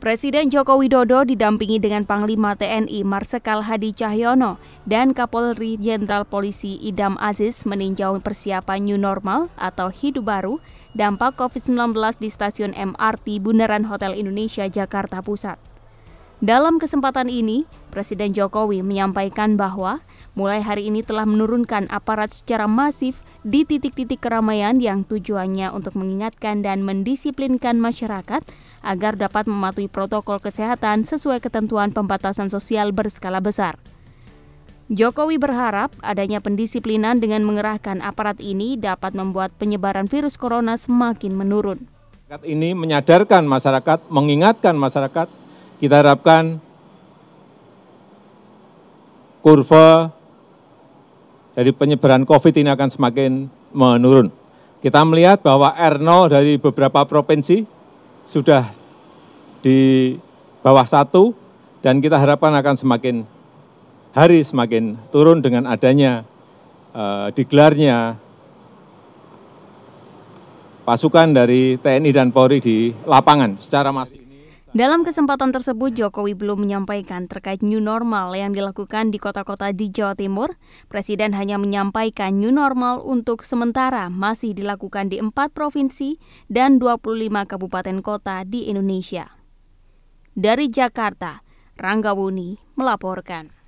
Presiden Joko Widodo didampingi dengan Panglima TNI Marsikal Hadi Cahyono dan Kapolri Jenderal Polisi Idam Aziz meninjau persiapan new normal atau hidup baru dampak COVID-19 di stasiun MRT Bundaran Hotel Indonesia Jakarta Pusat. Dalam kesempatan ini, Presiden Jokowi menyampaikan bahwa mulai hari ini telah menurunkan aparat secara masif di titik-titik keramaian yang tujuannya untuk mengingatkan dan mendisiplinkan masyarakat agar dapat mematuhi protokol kesehatan sesuai ketentuan pembatasan sosial berskala besar. Jokowi berharap adanya pendisiplinan dengan mengerahkan aparat ini dapat membuat penyebaran virus corona semakin menurun. Ini menyadarkan masyarakat, mengingatkan masyarakat, kita harapkan kurva dari penyebaran COVID ini akan semakin menurun. Kita melihat bahwa R0 dari beberapa provinsi sudah di bawah satu dan kita harapkan akan semakin hari semakin turun dengan adanya eh, digelarnya pasukan dari TNI dan Polri di lapangan secara masif. Dalam kesempatan tersebut, Jokowi belum menyampaikan terkait new normal yang dilakukan di kota-kota di Jawa Timur. Presiden hanya menyampaikan new normal untuk sementara masih dilakukan di empat provinsi dan 25 kabupaten kota di Indonesia. Dari Jakarta, Ranggawuni melaporkan.